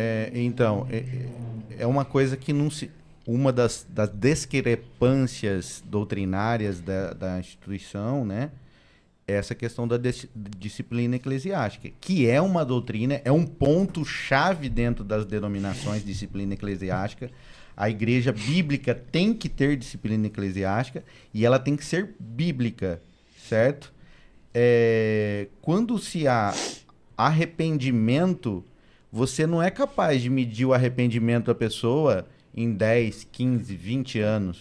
É, então, é, é, é, uma coisa que não se. Uma das, das discrepâncias doutrinárias da, da instituição, né? É essa questão da disciplina eclesiástica, que é uma doutrina, é um ponto chave dentro das denominações disciplina eclesiástica. A igreja bíblica tem que ter disciplina eclesiástica e ela tem que ser bíblica, certo? É, quando se há arrependimento você não é capaz de medir o arrependimento da pessoa em 10, 15, 20 anos.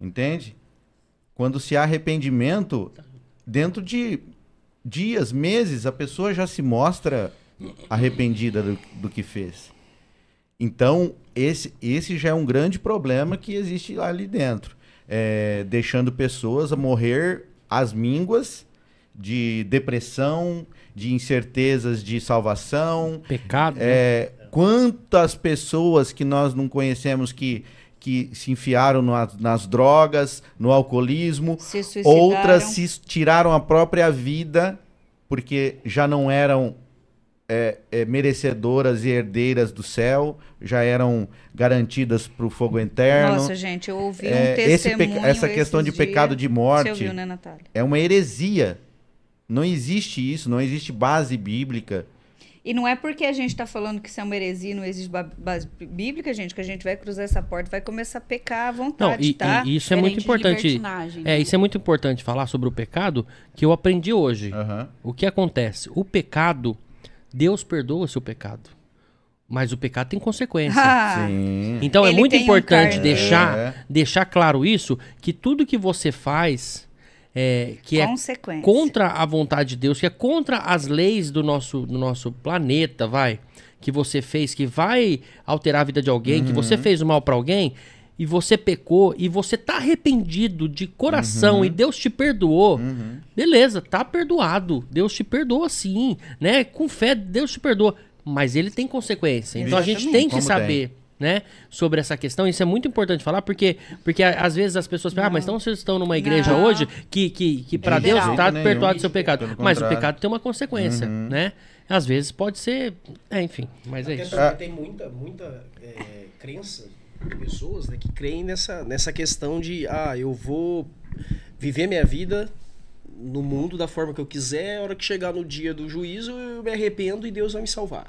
Entende? Quando se há arrependimento, dentro de dias, meses, a pessoa já se mostra arrependida do, do que fez. Então, esse, esse já é um grande problema que existe lá ali dentro. É, deixando pessoas a morrer às mínguas de depressão, de incertezas de salvação. Pecado. É, né? Quantas pessoas que nós não conhecemos que que se enfiaram no, nas drogas, no alcoolismo, se outras se tiraram a própria vida porque já não eram é, é, merecedoras e herdeiras do céu, já eram garantidas para o fogo eterno. Nossa, gente, eu ouvi é, um testemunho esse Essa questão de dias, pecado de morte ouviu, né, é uma heresia não existe isso, não existe base bíblica. E não é porque a gente está falando que isso é uma heresia não existe base bíblica, gente, que a gente vai cruzar essa porta, vai começar a pecar à vontade, não, e, tá? E, e isso é muito importante. É, isso é muito importante falar sobre o pecado que eu aprendi hoje. Uhum. O que acontece? O pecado, Deus perdoa o seu pecado. Mas o pecado tem consequência. Ah, então é Ele é muito importante um deixar, é. deixar claro isso, que tudo que você faz é, que é contra a vontade de Deus, que é contra as leis do nosso, do nosso planeta, vai, que você fez, que vai alterar a vida de alguém, uhum. que você uhum. fez mal para alguém e você pecou e você tá arrependido de coração uhum. e Deus te perdoou, uhum. beleza, tá perdoado, Deus te perdoa sim, né? Com fé Deus te perdoa, mas ele tem consequência. Então a gente tem que Como saber. Tem né, sobre essa questão. Isso é muito importante falar, porque, porque às vezes as pessoas pensam, ah, mas então vocês estão numa igreja não. hoje que, que, que para Deus está perdoado o seu pecado. Mas contrário. o pecado tem uma consequência, uhum. né? Às vezes pode ser, é, enfim, mas é, é isso. Tem muita, muita é, crença de pessoas né, que creem nessa, nessa questão de, ah, eu vou viver minha vida no mundo da forma que eu quiser, a hora que chegar no dia do juízo, eu me arrependo e Deus vai me salvar.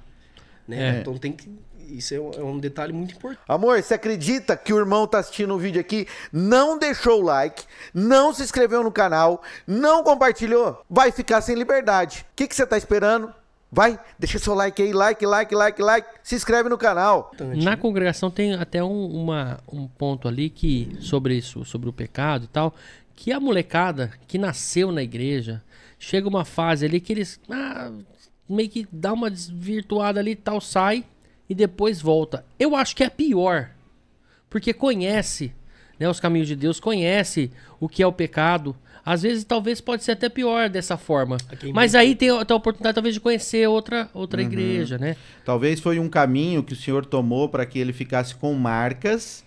Né? É. Então tem que isso é um, é um detalhe muito importante. Amor, você acredita que o irmão tá assistindo o um vídeo aqui, não deixou o like, não se inscreveu no canal, não compartilhou? Vai ficar sem liberdade. O que, que você tá esperando? Vai, deixa seu like aí, like, like, like, like, se inscreve no canal. Na né? congregação tem até um, uma, um ponto ali que sobre isso, sobre o pecado e tal, que a molecada que nasceu na igreja, chega uma fase ali que eles ah, meio que dá uma desvirtuada ali e tal, sai e depois volta. Eu acho que é pior, porque conhece né, os caminhos de Deus, conhece o que é o pecado. Às vezes, talvez, pode ser até pior dessa forma. Mas aí tem a, tem a oportunidade, talvez, de conhecer outra, outra uhum. igreja, né? Talvez foi um caminho que o Senhor tomou para que ele ficasse com marcas,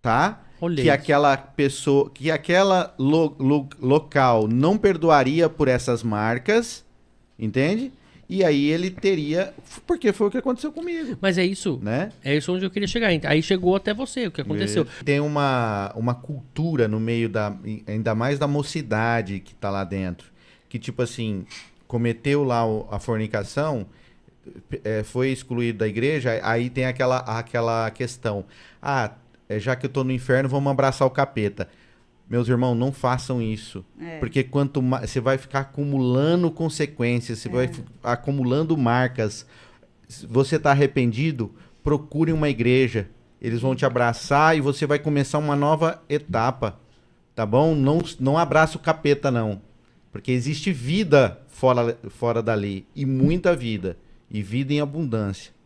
tá? Olhei. Que aquela pessoa, que aquela lo, lo, local não perdoaria por essas marcas, entende? E aí ele teria. Porque foi o que aconteceu comigo. Mas é isso. Né? É isso onde eu queria chegar. Aí chegou até você, o que aconteceu. É, tem uma, uma cultura no meio da. Ainda mais da mocidade que tá lá dentro. Que, tipo assim, cometeu lá a fornicação. É, foi excluído da igreja, aí tem aquela, aquela questão. Ah, é, já que eu tô no inferno, vamos abraçar o capeta. Meus irmãos, não façam isso. É. Porque quanto mais. Você vai ficar acumulando consequências, você é. vai acumulando marcas. Se você está arrependido, procure uma igreja. Eles vão te abraçar e você vai começar uma nova etapa. Tá bom? Não, não abraça o capeta, não. Porque existe vida fora, fora da lei. E muita vida. E vida em abundância.